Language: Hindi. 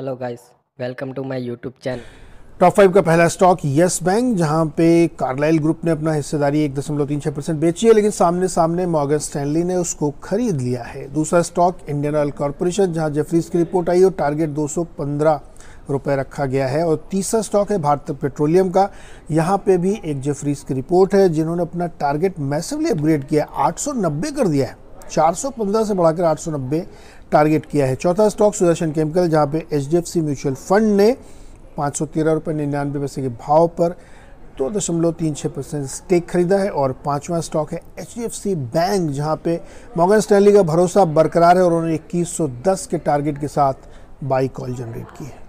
hello guys welcome to my YouTube channel top five का पहला स्टॉक यस बैंक जहां पे कार्लाइल ग्रुप ने अपना हिस्सेदारी एक दशमलव तीन छह परसेंट बेची है लेकिन सामने सामने मॉर्गन स्टैनली ने उसको खरीद लिया है दूसरा स्टॉक इंडियन ऑयल कॉरपोरेशन जहां जेफरीज की रिपोर्ट आई और टारगेट दो सौ रुपये रखा गया है और तीसरा स्टॉक है भारत पेट्रोलियम का यहाँ पे भी एक जेफरीज की रिपोर्ट है जिन्होंने अपना टारगेट मैसिवली अपग्रेड किया आठ कर दिया है 415 से बढ़ाकर 890 टारगेट किया है चौथा स्टॉक सुदर्शन केमिकल जहां पे एच म्यूचुअल फंड ने पाँच सौ तेरह रुपये निन्यानवे पैसे के भाव पर दो दशमलव तीन छः परसेंट स्टेक खरीदा है और पांचवा स्टॉक है एच बैंक जहां पे मॉगन स्टैनली का भरोसा बरकरार है और उन्होंने इक्कीस के टारगेट के साथ बाई कॉल जनरेट की है